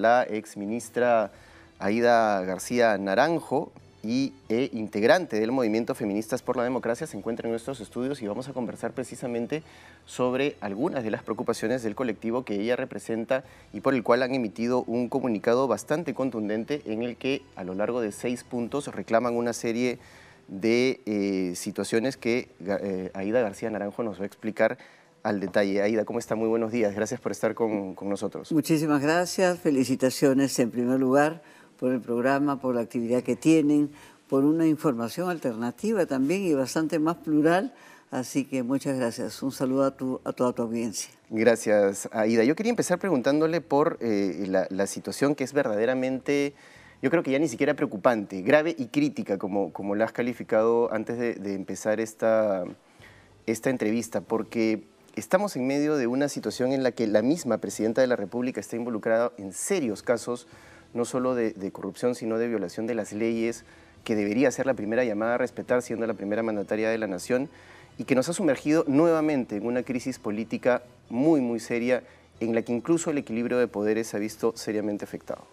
la ex ministra Aida García Naranjo y e integrante del movimiento Feministas por la Democracia se encuentra en nuestros estudios y vamos a conversar precisamente sobre algunas de las preocupaciones del colectivo que ella representa y por el cual han emitido un comunicado bastante contundente en el que a lo largo de seis puntos reclaman una serie de eh, situaciones que eh, Aida García Naranjo nos va a explicar al detalle. Aida, ¿cómo está? Muy buenos días. Gracias por estar con, nosotros. Muchísimas gracias. Felicitaciones en primer lugar por el programa, por la actividad que tienen, por una información alternativa también y bastante más plural Así que muchas gracias. Un saludo a, toda tu audiencia. Gracias, Aida. Yo quería empezar preguntándole por eh, la, situación que es verdaderamente, yo creo que ya ni siquiera preocupante, grave y crítica, como, como la has calificado antes de, de empezar esta, esta entrevista, porque estamos en medio de una situación en la que la misma presidenta de la República está involucrada en serios casos, no solo de, corrupción, sino de violación de las leyes, que debería ser la primera llamada a respetar, siendo la primera mandataria de la nación, y que nos ha sumergido nuevamente en una crisis política muy, muy seria, en la que incluso el equilibrio de poderes se ha visto seriamente afectado.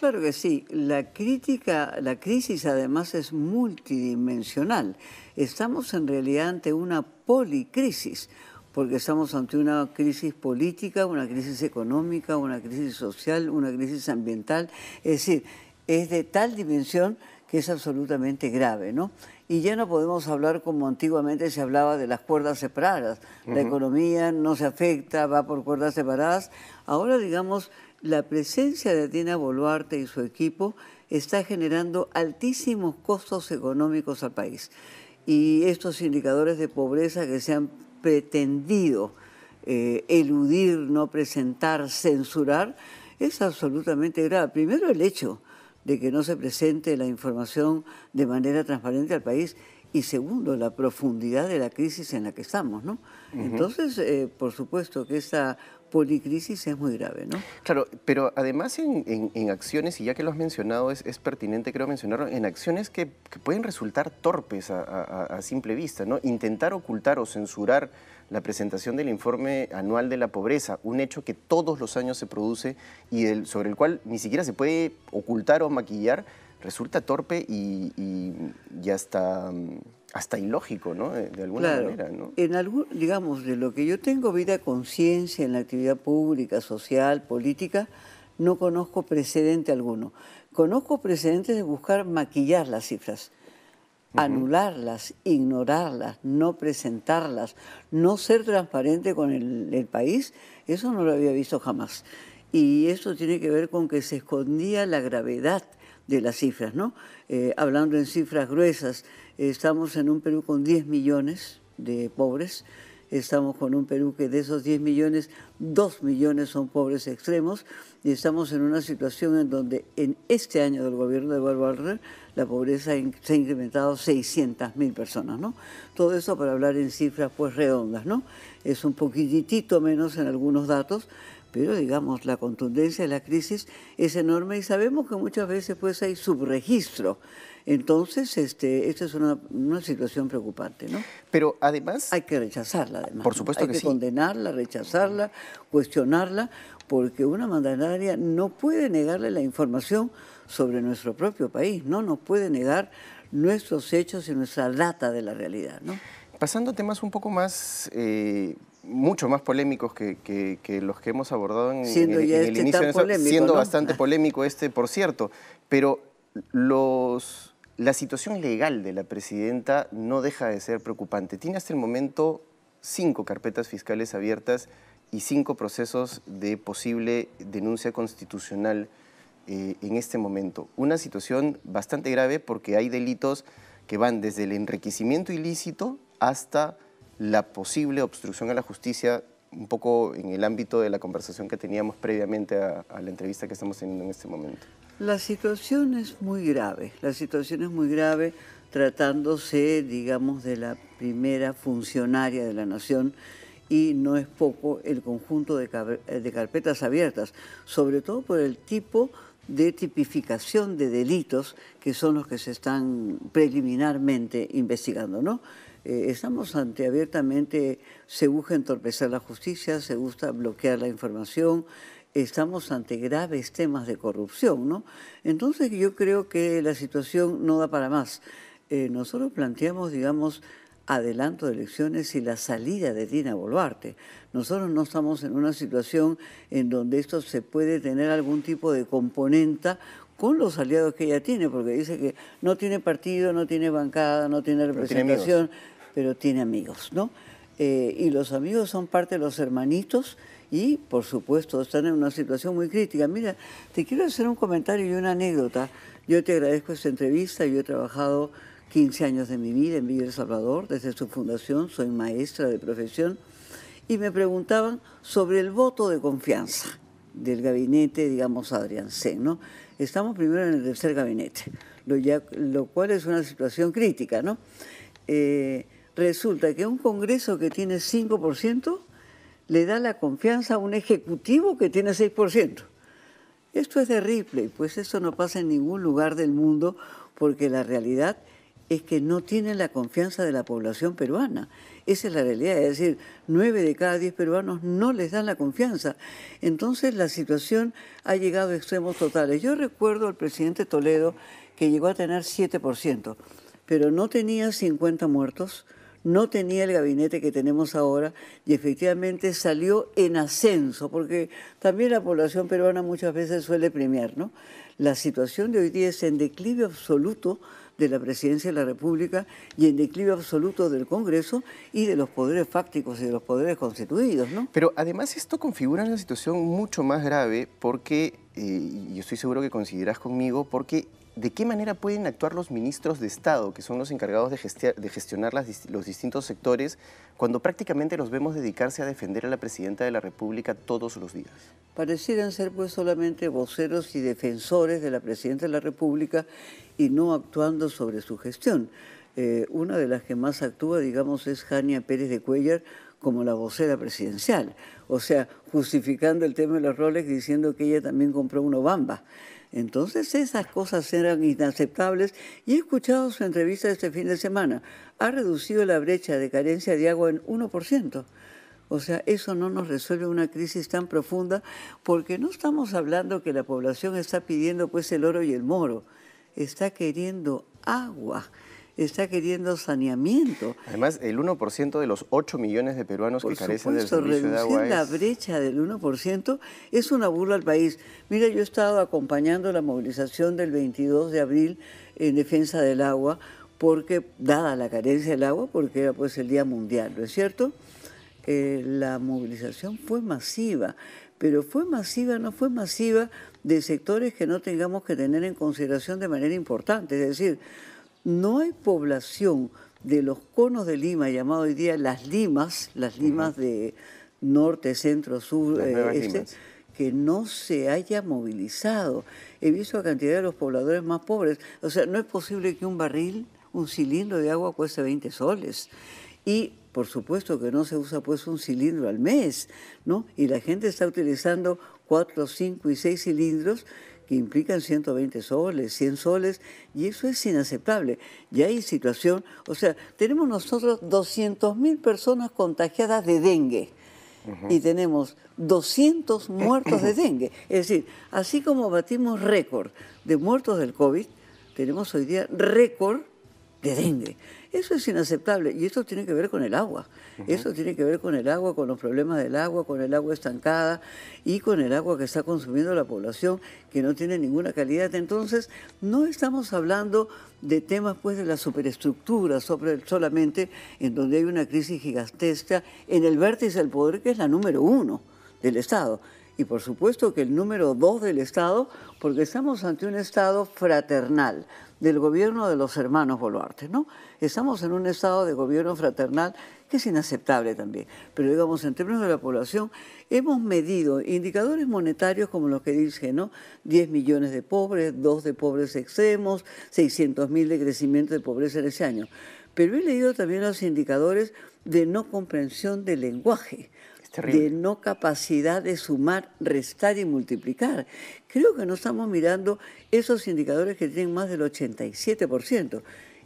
Claro que sí. La crítica, la crisis además es multidimensional. Estamos en realidad ante una policrisis porque estamos ante una crisis política, una crisis económica, una crisis social, una crisis ambiental. Es decir, es de tal dimensión que es absolutamente grave, ¿no? Y ya no podemos hablar como antiguamente se hablaba de las cuerdas separadas. La economía no se afecta, va por cuerdas separadas. Ahora, digamos, la presencia de Atina Boluarte y su equipo está generando altísimos costos económicos al país. Y estos indicadores de pobreza que se han pretendido eh, eludir, no presentar, censurar, es absolutamente grave. Primero el hecho de que no se presente la información de manera transparente al país y segundo, la profundidad de la crisis en la que estamos. ¿no? Entonces, eh, por supuesto que esta policrisis es muy grave, ¿no? Claro, pero además en, acciones, y ya que lo has mencionado, es, pertinente creo mencionarlo, en acciones que, pueden resultar torpes a, simple vista, ¿no? Intentar ocultar o censurar la presentación del informe anual de la pobreza, un hecho que todos los años se produce y sobre el cual ni siquiera se puede ocultar o maquillar, resulta torpe y, y, y hasta mm, hasta ilógico, ¿no? De, alguna manera, ¿no? En algún, digamos, de lo que yo tengo vida conciencia en la actividad pública, social, política, no conozco precedente alguno. Conozco precedentes de buscar maquillar las cifras, anularlas, ignorarlas, no presentarlas, no ser transparente con el, país. Eso no lo había visto jamás. Y eso tiene que ver con que se escondía la gravedad de las cifras, ¿no? Eh, hablando en cifras gruesas, Estamos en un Perú con 10 millones de pobres. Estamos con un Perú que de esos 10 millones, 2 millones son pobres extremos y estamos en una situación en donde en este año del gobierno de Barbarrer la pobreza se ha incrementado 600.000 personas, ¿no? Todo eso para hablar en cifras pues redondas, ¿no? Es un poquitito menos en algunos datos, pero digamos la contundencia de la crisis es enorme y sabemos que muchas veces pues hay subregistro. Entonces, este, esta es una, situación preocupante, ¿no? Pero además... Hay que rechazarla, además. Por supuesto Hay que, condenarla, rechazarla, cuestionarla, porque una mandataria no puede negarle la información sobre nuestro propio país, no nos puede negar nuestros hechos y nuestra data de la realidad, ¿no? Pasando a temas un poco más... Eh, mucho más polémicos que, los que hemos abordado en, siendo este el inicio, polémico, siendo bastante polémico este, por cierto, pero los la situación legal de la presidenta no deja de ser preocupante. Tiene hasta el momento cinco carpetas fiscales abiertas y cinco procesos de posible denuncia constitucional eh, en este momento. Una situación bastante grave porque hay delitos que van desde el enriquecimiento ilícito hasta la posible obstrucción a la justicia, un poco en el ámbito de la conversación que teníamos previamente a la entrevista que estamos teniendo en este momento. La situación es muy grave, la situación es muy grave tratándose, digamos, de la primera funcionaria de la nación y no es poco el conjunto de, eh, carpetas abiertas, sobre todo por el tipo de tipificación de delitos que son los que se están preliminarmente investigando, ¿no? Eh, estamos ante abiertamente, se busca entorpecer la justicia, se busca bloquear la información, estamos ante graves temas de corrupción, ¿no? Entonces yo creo que la situación no da para más. Eh, nosotros planteamos, digamos, adelanto de elecciones y la salida de Dina Boluarte. Nosotros no estamos en una situación en donde esto se puede tener algún tipo de componente con los aliados que ella tiene, porque dice que no tiene partido, no tiene bancada, no tiene representación, pero tiene amigos, ¿no? Eh, y los amigos son parte de los hermanitos y, por supuesto, están en una situación muy crítica. Mira, te quiero hacer un comentario y una anécdota. Yo te agradezco esta entrevista, yo he trabajado 15 años de mi vida en Villa El Salvador, desde su fundación, soy maestra de profesión, y me preguntaban sobre el voto de confianza del gabinete, digamos, Adrián C. ¿no? Estamos primero en el tercer gabinete, lo, cual es una situación crítica, ¿no? Eh, resulta que un Congreso que tiene 5%, le da la confianza a un ejecutivo que tiene 6%. Esto es terrible pues eso no pasa en ningún lugar del mundo porque la realidad es que no tienen la confianza de la población peruana. Esa es la realidad, es decir, 9 de cada 10 peruanos no les dan la confianza. Entonces la situación ha llegado a extremos totales. Yo recuerdo al presidente Toledo que llegó a tener 7%, pero no tenía 50 muertos, no tenía el gabinete que tenemos ahora y efectivamente salió en ascenso, porque también la población peruana muchas veces suele premiar, ¿no? La situación de hoy día es en declive absoluto de la presidencia de la República y en declive absoluto del Congreso y de los poderes fácticos y de los poderes constituidos, ¿no? Pero además esto configura una situación mucho más grave porque, eh, yo estoy seguro que coincidirás conmigo, porque ¿de qué manera pueden actuar los ministros de Estado, que son los encargados de, gestionar los distintos sectores, cuando prácticamente los vemos dedicarse a defender a la presidenta de la República todos los días? Parecieran ser pues solamente voceros y defensores de la presidenta de la República y no actuando sobre su gestión. Eh, una de las que más actúa, digamos, es Jania Pérez de Cuellar, como la vocera presidencial, o sea, justificando el tema de los roles diciendo que ella también compró un Bamba. Entonces esas cosas eran inaceptables y he escuchado su entrevista este fin de semana. Ha reducido la brecha de carencia de agua en 1%. O sea, eso no nos resuelve una crisis tan profunda porque no estamos hablando que la población está pidiendo pues el oro y el moro, está queriendo agua está queriendo saneamiento. Además, el 1% de los 8 millones de peruanos que carecen del servicio de agua. la brecha del 1% es una burla al país. Mira, yo he estado acompañando la movilización del 22 de abril en defensa del agua, porque, dada la carencia del agua, porque era pues el Día Mundial, ¿no es cierto? Eh, la movilización fue masiva, pero fue masiva, no fue masiva de sectores que no tengamos que tener en consideración de manera importante, es decir, no hay población de los conos de Lima, llamado hoy día las limas, las limas de norte, centro, sur, eh, este, que no se haya movilizado. He visto la cantidad de los pobladores más pobres. O sea, no es posible que un barril, un cilindro de agua cueste 20 soles. Y por supuesto que no se usa pues un cilindro al mes, ¿no? Y la gente está utilizando cuatro, cinco y seis cilindros que implican 120 soles, 100 soles, y eso es inaceptable. Y hay situación, o sea, tenemos nosotros 200.000 personas contagiadas de dengue. Y tenemos 200 muertos de dengue. Es decir, así como batimos récord de muertos del COVID, tenemos hoy día récord de dengue. Eso es inaceptable y esto tiene que ver con el agua. Esto tiene que ver con el agua, con los problemas del agua, con el agua estancada y con el agua que está consumiendo la población que no tiene ninguna calidad. Entonces, no estamos hablando de temas pues de la superestructura sobre, solamente en donde hay una crisis gigantesca en el vértice del poder que es la número uno del Estado y por supuesto que el número dos del Estado, porque estamos ante un Estado fraternal, del gobierno de los hermanos Boluarte, ¿no? Estamos en un estado de gobierno fraternal que es inaceptable también. Pero digamos, en términos de la población, hemos medido indicadores monetarios como los que dije, ¿no? 10 millones de pobres, 2 de pobres extremos, 600 mil de crecimiento de pobreza en ese año. Pero he leído también los indicadores de no comprensión del lenguaje de no capacidad de sumar, restar y multiplicar. Creo que no estamos mirando esos indicadores que tienen más del 87%,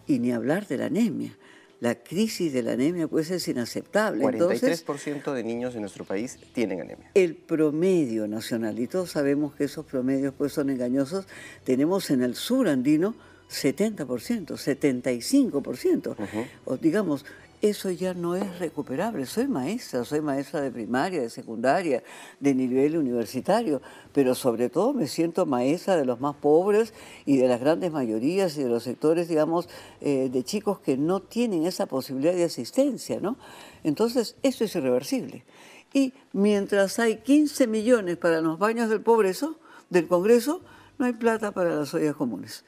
y ni hablar de la anemia. La crisis de la anemia pues es inaceptable. 43% de niños en nuestro país tienen anemia. El promedio nacional, y todos sabemos que esos promedios pues son engañosos, tenemos en el sur andino 70%, 75%. O digamos, eso ya no es recuperable. Soy maestra, soy maestra de primaria, de secundaria, de nivel universitario, pero sobre todo me siento maestra de los más pobres y de las grandes mayorías y de los sectores, digamos, eh, de chicos que no tienen esa posibilidad de asistencia, ¿no? Entonces, eso es irreversible. Y mientras hay 15 millones para los baños del pobrezo, del Congreso, no hay plata para las ollas comunes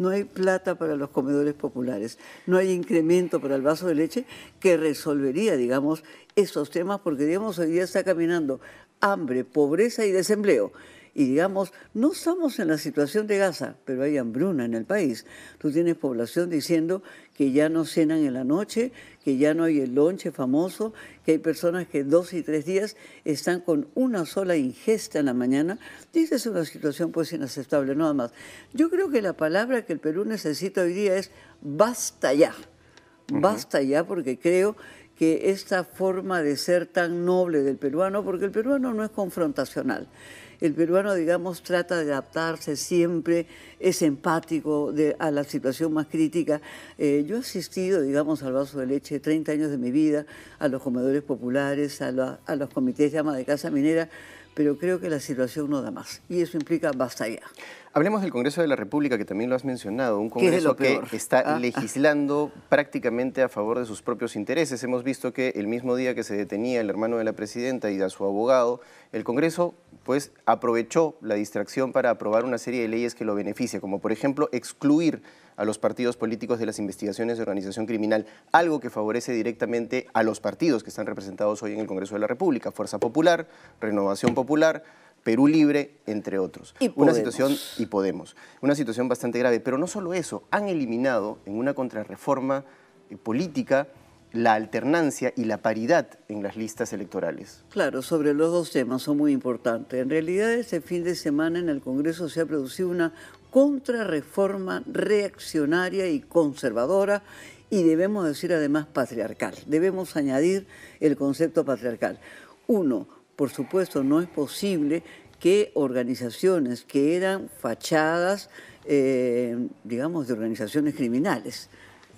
no hay plata para los comedores populares, no hay incremento para el vaso de leche que resolvería, digamos, esos temas, porque digamos, hoy día está caminando hambre, pobreza y desempleo y digamos, no estamos en la situación de Gaza, pero hay hambruna en el país. Tú tienes población diciendo que ya no cenan en la noche, que ya no hay el lonche famoso, que hay personas que dos y tres días están con una sola ingesta en la mañana. Dices una situación pues inaceptable, nada más. Yo creo que la palabra que el Perú necesita hoy día es basta ya. Basta ya porque creo que esta forma de ser tan noble del peruano, porque el peruano no es confrontacional el peruano, digamos, trata de adaptarse siempre, es empático a la situación más crítica. Eh, yo he asistido, digamos, al vaso de leche 30 años de mi vida, a los comedores populares, a, a los comités de ama de casa minera, pero creo que la situación no da más y eso implica basta ya. Hablemos del Congreso de la República, que también lo has mencionado, un Congreso que está ah, ah. legislando prácticamente a favor de sus propios intereses. Hemos visto que el mismo día que se detenía el hermano de la presidenta y de su abogado, el Congreso pues aprovechó la distracción para aprobar una serie de leyes que lo beneficia, como por ejemplo excluir a los partidos políticos de las investigaciones de organización criminal, algo que favorece directamente a los partidos que están representados hoy en el Congreso de la República, Fuerza Popular, Renovación Popular, Perú Libre, entre otros. Y una situación y Podemos, una situación bastante grave, pero no solo eso, han eliminado en una contrarreforma eh, política la alternancia y la paridad en las listas electorales. Claro, sobre los dos temas son muy importantes. En realidad, este fin de semana en el Congreso se ha producido una reforma reaccionaria y conservadora y debemos decir además patriarcal. Debemos añadir el concepto patriarcal. Uno, por supuesto, no es posible que organizaciones que eran fachadas, eh, digamos, de organizaciones criminales,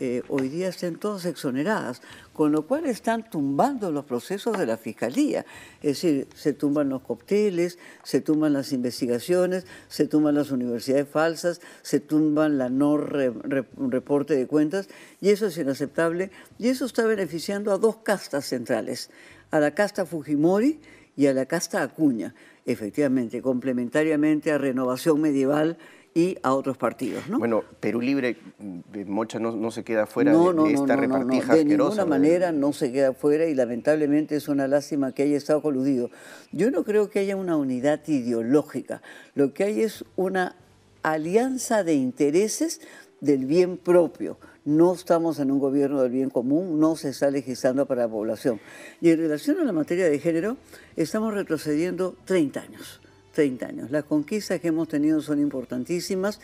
eh, hoy día estén todas exoneradas, con lo cual están tumbando los procesos de la Fiscalía. Es decir, se tumban los cócteles, se tumban las investigaciones, se tumban las universidades falsas, se tumban la no reporte de cuentas, y eso es inaceptable, y eso está beneficiando a dos castas centrales, a la casta Fujimori y a la casta Acuña, efectivamente, complementariamente a Renovación Medieval y a otros partidos. ¿no? Bueno, Perú Libre, mm, Mocha no, se queda fuera de, esta repartija De ninguna manera no se queda fuera y lamentablemente es una lástima que haya estado coludido. Yo no creo que haya una unidad ideológica. Lo que hay es una alianza de intereses del bien propio. No estamos en un gobierno del bien común, no se está legislando para la población. Y en relación a la materia de género, estamos retrocediendo 30 años. 30 años. Las conquistas que hemos tenido son importantísimas.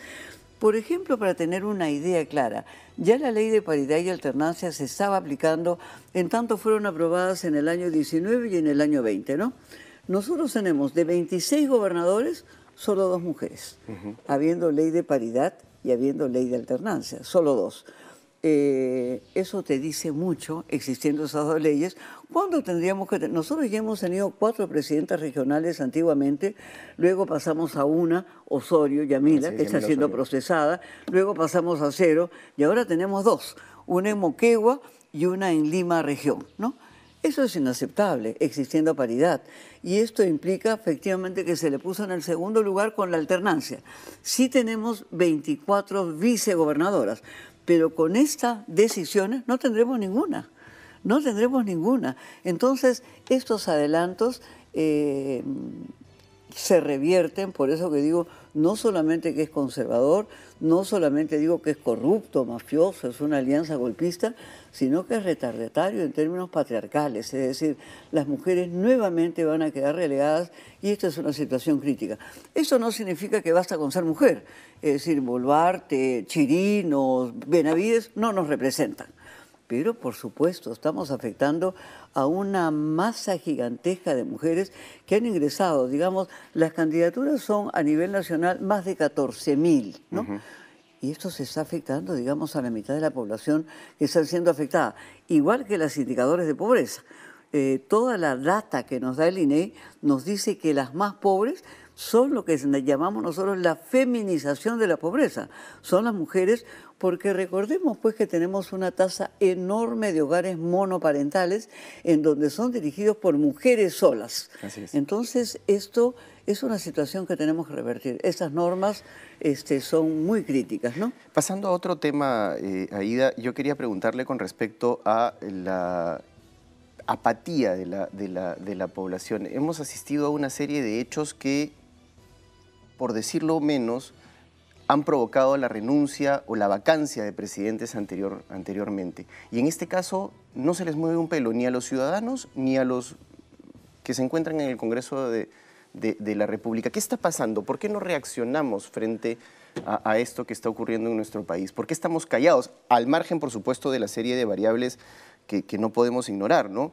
Por ejemplo, para tener una idea clara, ya la ley de paridad y alternancia se estaba aplicando en tanto fueron aprobadas en el año 19 y en el año 20, ¿no? Nosotros tenemos de 26 gobernadores, solo dos mujeres, habiendo ley de paridad y habiendo ley de alternancia, solo dos. Eh, eso te dice mucho, existiendo esas dos leyes, ¿Cuándo tendríamos que.? Nosotros ya hemos tenido cuatro presidentas regionales antiguamente, luego pasamos a una, Osorio, Yamila, que está siendo procesada, luego pasamos a cero, y ahora tenemos dos, una en Moquegua y una en Lima Región, ¿no? Eso es inaceptable, existiendo paridad. Y esto implica efectivamente que se le puso en el segundo lugar con la alternancia. Sí tenemos 24 vicegobernadoras, pero con estas decisiones no tendremos ninguna no tendremos ninguna. Entonces, estos adelantos eh, se revierten, por eso que digo, no solamente que es conservador, no solamente digo que es corrupto, mafioso, es una alianza golpista, sino que es retardatario en términos patriarcales, es decir, las mujeres nuevamente van a quedar relegadas y esta es una situación crítica. Eso no significa que basta con ser mujer, es decir, Bolvarte, Chirinos, Benavides no nos representan. Pero por supuesto, estamos afectando a una masa gigantesca de mujeres que han ingresado. Digamos, las candidaturas son a nivel nacional más de 14 mil, ¿no? Y esto se está afectando, digamos, a la mitad de la población que está siendo afectada, igual que las indicadores de pobreza. Eh, toda la data que nos da el INE nos dice que las más pobres son lo que llamamos nosotros la feminización de la pobreza. Son las mujeres porque recordemos pues que tenemos una tasa enorme de hogares monoparentales en donde son dirigidos por mujeres solas. Entonces esto es una situación que tenemos que revertir. Estas normas este, son muy críticas, ¿no? Pasando a otro tema, eh, Aida, yo quería preguntarle con respecto a la apatía de, la, de la población. Hemos asistido a una serie de hechos que por decirlo menos, han provocado la renuncia o la vacancia de presidentes anterior, anteriormente. Y en este caso no se les mueve un pelo ni a los ciudadanos ni a los que se encuentran en el Congreso de, la República. ¿Qué está pasando? ¿Por qué no reaccionamos frente a, esto que está ocurriendo en nuestro país? ¿Por qué estamos callados? Al margen, por supuesto, de la serie de variables que, que no podemos ignorar, ¿no?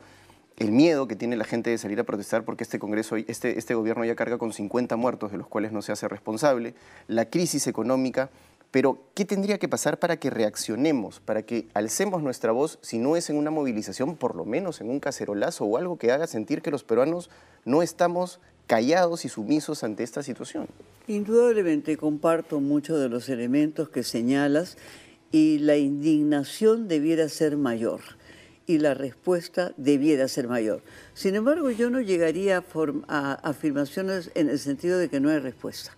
el miedo que tiene la gente de salir a protestar porque este Congreso, este, este gobierno ya carga con 50 muertos de los cuales no se hace responsable, la crisis económica. Pero, ¿qué tendría que pasar para que reaccionemos, para que alcemos nuestra voz, si no es en una movilización, por lo menos en un cacerolazo o algo que haga sentir que los peruanos no estamos callados y sumisos ante esta situación? Indudablemente comparto muchos de los elementos que señalas y la indignación debiera ser mayor y la respuesta debiera ser mayor. Sin embargo, yo no llegaría a, afirmaciones en el sentido de que no hay respuesta.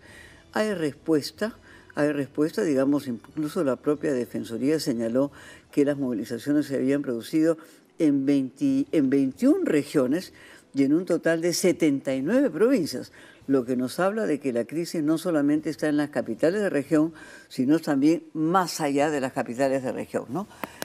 Hay respuesta, hay respuesta, digamos, incluso la propia Defensoría señaló que las movilizaciones se habían producido en, en 21 regiones y en un total de 79 provincias lo que nos habla de que la crisis no solamente está en las capitales de región, sino también más allá de las capitales de región.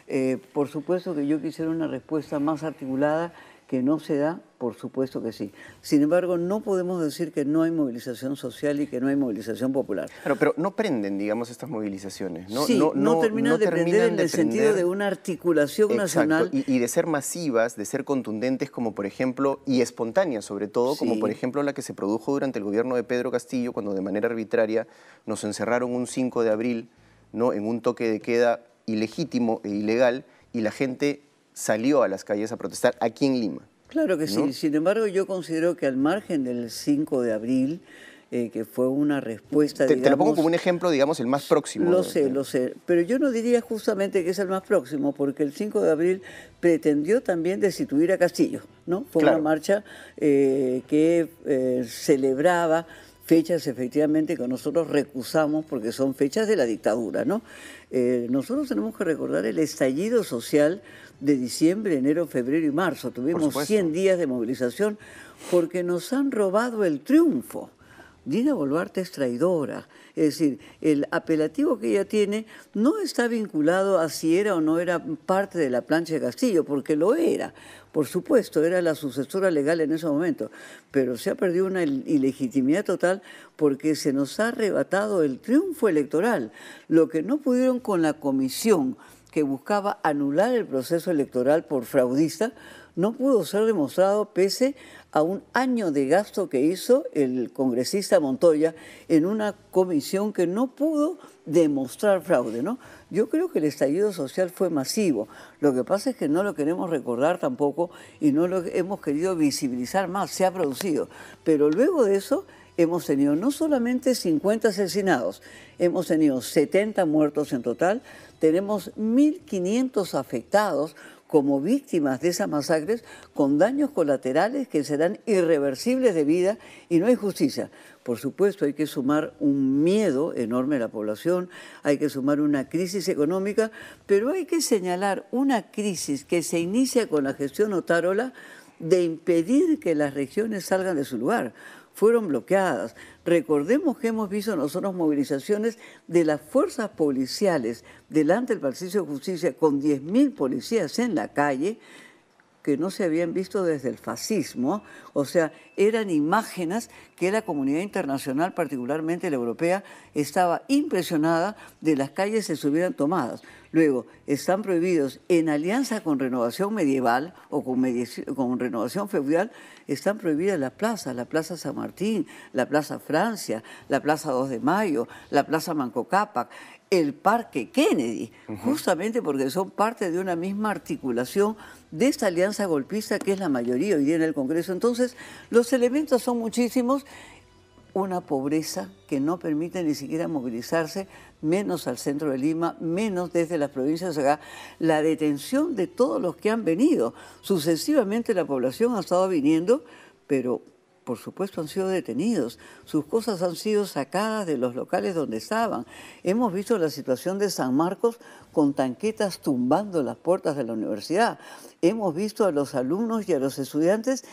Eh, por supuesto que yo quisiera una respuesta más articulada que no se da, por supuesto que sí. Sin embargo, no podemos decir que no hay movilización social y que no hay movilización popular. Claro, pero no prenden, digamos, estas movilizaciones. No, no, terminan de prender en el sentido de una articulación nacional. Y, de ser masivas, de ser contundentes, como por ejemplo, y espontáneas sobre todo, como por ejemplo la que se produjo durante el gobierno de Pedro Castillo, cuando de manera arbitraria nos encerraron un 5 de abril ¿no? en un toque de queda ilegítimo e ilegal y la gente salió a las calles a protestar aquí en Lima. Claro que sí, sin embargo yo considero que al margen del 5 de abril, eh, que fue una respuesta... Te, lo pongo como un ejemplo, digamos, el más próximo. Lo sé, lo sé, pero yo no diría justamente que es el más próximo, porque el 5 de abril pretendió también destituir a Castillo, ¿no? Fue una marcha eh, que eh, celebraba fechas efectivamente que nosotros recusamos porque son fechas de la dictadura, ¿no? Eh, nosotros tenemos que recordar el estallido social de diciembre, enero, febrero y marzo. Tuvimos 100 días de movilización porque nos han robado el triunfo. Dina Boluarte es traidora. Es decir, el apelativo que ella tiene no está vinculado a si era o no era parte de la plancha de Castillo, porque lo era. Por supuesto, era la sucesora legal en ese momento, pero se ha perdido una ilegitimidad total porque se nos ha arrebatado el triunfo electoral, lo que no pudieron con la comisión que buscaba anular el proceso electoral por fraudista, no pudo ser demostrado pese a un año de gasto que hizo el congresista Montoya en una comisión que no pudo demostrar fraude, ¿no? Yo creo que el estallido social fue masivo. Lo que pasa es que no lo queremos recordar tampoco y no lo hemos querido visibilizar más, se ha producido. Pero luego de eso hemos tenido no solamente 50 asesinados, hemos tenido 70 muertos en total, tenemos 1.500 afectados, como víctimas de esas masacres con daños colaterales que serán irreversibles de vida y no hay justicia. Por supuesto, hay que sumar un miedo enorme a la población, hay que sumar una crisis económica, pero hay que señalar una crisis que se inicia con la gestión otárola de impedir que las regiones salgan de su lugar fueron bloqueadas. Recordemos que hemos visto nosotros movilizaciones de las fuerzas policiales delante del Partido de Justicia con 10.000 policías en la calle que no se habían visto desde el fascismo, o sea, eran imágenes que la comunidad internacional, particularmente la europea, estaba impresionada de las calles que se hubieran tomadas. Luego, están prohibidos en alianza con renovación medieval o con, con renovación feudal, están prohibidas las plazas, la Plaza San Martín, la Plaza Francia, la Plaza 2 de Mayo, la Plaza Manco Cápac, el Parque Kennedy, justamente porque son parte de una misma articulación de esta alianza golpista que es la mayoría hoy día en el Congreso. Entonces, los elementos son muchísimos una pobreza que no permite ni siquiera movilizarse, menos al centro de Lima, menos desde las provincias acá, la detención de todos los que han venido. Sucesivamente la población ha estado viniendo, pero por supuesto, han sido detenidos, sus cosas han sido sacadas de los locales donde estaban. Hemos visto la situación de San Marcos con tanquetas tumbando las puertas de la universidad. Hemos visto a los alumnos y a los estudiantes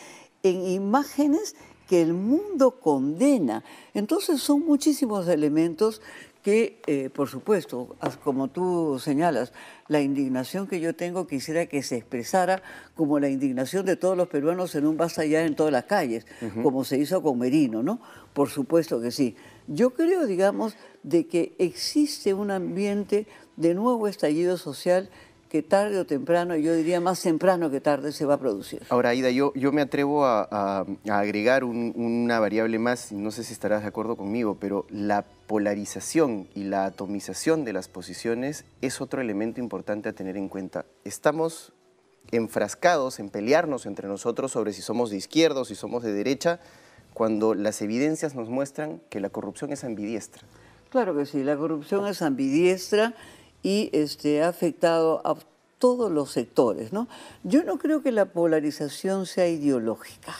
en imágenes que el mundo condena. Entonces son muchísimos elementos que, eh, por supuesto, como tú señalas, la indignación que yo tengo quisiera que se expresara como la indignación de todos los peruanos en un vasallar en todas las calles, como se hizo con Merino, ¿no? Por supuesto que sí. Yo creo, digamos, de que existe un ambiente de nuevo estallido social que tarde o temprano, yo diría más temprano que tarde, se va a producir. Ahora, Aida, yo, yo me atrevo a, agregar una variable más, no sé si estarás de acuerdo conmigo, pero la polarización y la atomización de las posiciones es otro elemento importante a tener en cuenta. Estamos enfrascados en pelearnos entre nosotros sobre si somos de izquierda o si somos de derecha, cuando las evidencias nos muestran que la corrupción es ambidiestra. Claro que sí, la corrupción es ambidiestra y este, ha afectado a todos los sectores. Yo no creo que la polarización sea ideológica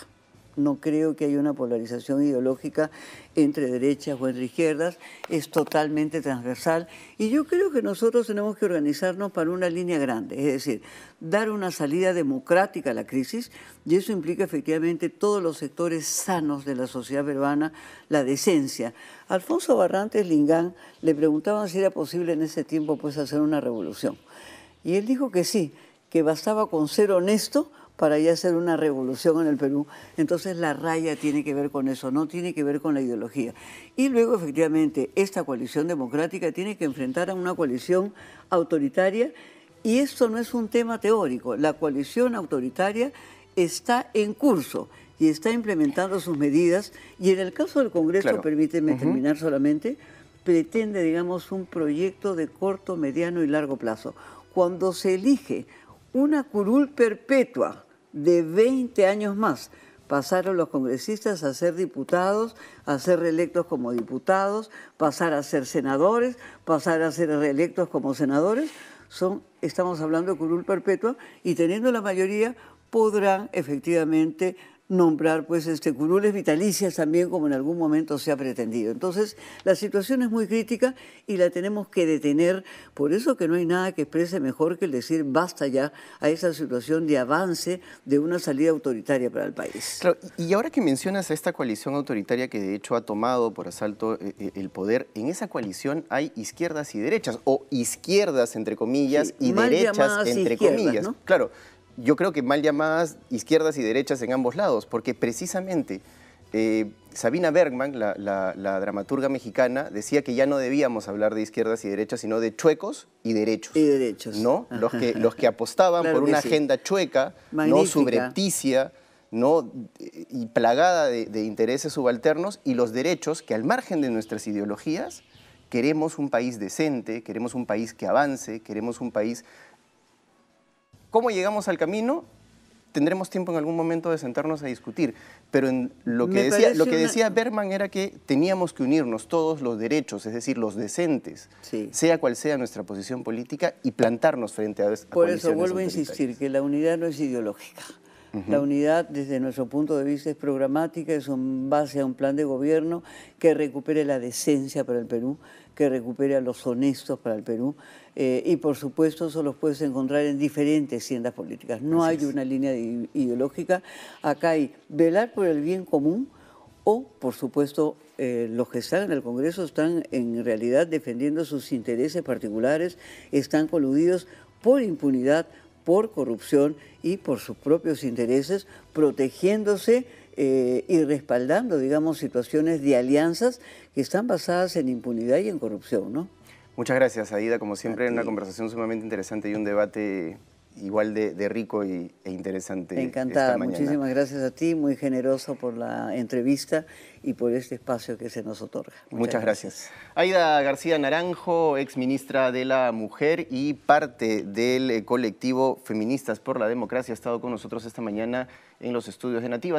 no creo que haya una polarización ideológica entre derechas o entre izquierdas, es totalmente transversal y yo creo que nosotros tenemos que organizarnos para una línea grande, es decir, dar una salida democrática a la crisis y eso implica efectivamente todos los sectores sanos de la sociedad peruana, la decencia. Alfonso Barrantes Lingán le preguntaban si era posible en ese tiempo pues hacer una revolución y él dijo que sí, que bastaba con ser honesto, para ya hacer una revolución en el Perú. Entonces la raya tiene que ver con eso, no tiene que ver con la ideología. Y luego, efectivamente, esta coalición democrática tiene que enfrentar a una coalición autoritaria y esto no es un tema teórico. La coalición autoritaria está en curso y está implementando sus medidas y en el caso del Congreso, permíteme terminar solamente, pretende, digamos, un proyecto de corto, mediano y largo plazo. Cuando se elige una curul perpetua de 20 años más. Pasaron los congresistas a ser diputados, a ser reelectos como diputados, pasar a ser senadores, pasar a ser reelectos como senadores. Son, estamos hablando de curul perpetua y teniendo la mayoría podrán efectivamente nombrar pues este, curules vitalicias también como en algún momento se ha pretendido. Entonces la situación es muy crítica y la tenemos que detener, por eso que no hay nada que exprese mejor que el decir basta ya a esa situación de avance de una salida autoritaria para el país. Claro, y ahora que mencionas a esta coalición autoritaria que de hecho ha tomado por asalto eh, eh, el poder, en esa coalición hay izquierdas y derechas, o izquierdas entre comillas y derechas entre comillas. ¿no? Claro yo creo que mal llamadas izquierdas y derechas en ambos lados, porque precisamente eh, Sabina Bergman, la, dramaturga mexicana, decía que ya no debíamos hablar de izquierdas y derechas, sino de chuecos y derechos. Y derechos. ¿No? Los que, los que apostaban por una agenda chueca, no subrepticia, ¿no? y plagada de intereses subalternos, y los derechos que al margen de nuestras ideologías, queremos un país decente, queremos un país que avance, queremos un país cómo llegamos al camino, tendremos tiempo en algún momento de sentarnos a discutir. Pero lo que, decía, Berman era que teníamos que unirnos todos los derechos, es decir, los decentes, sea cual sea nuestra posición política, y plantarnos frente a... a Por eso vuelvo a insistir, que la unidad no es ideológica. La unidad, desde nuestro punto de vista, es programática, es en base a un plan de gobierno que recupere la decencia para el Perú, que recupere a los honestos para el Perú. Eh, y por supuesto, eso los puedes encontrar en diferentes tiendas políticas. No hay una línea ideológica. Acá hay velar por el bien común o, por supuesto, eh, los que están en el Congreso están en realidad defendiendo sus intereses particulares, están coludidos por impunidad por corrupción y por sus propios intereses, protegiéndose eh, y respaldando, digamos, situaciones de alianzas que están basadas en impunidad y en corrupción, ¿no? Muchas gracias, Aida. Como siempre, una conversación sumamente interesante y un debate igual de, rico e interesante. Encantada, muchísimas gracias a ti, muy generoso por la entrevista y por este espacio que se nos otorga. Muchas, gracias. Aida García Naranjo, ex ministra de la Mujer y parte del eh, colectivo Feministas por la Democracia, ha estado con nosotros esta mañana en los estudios de Nativas.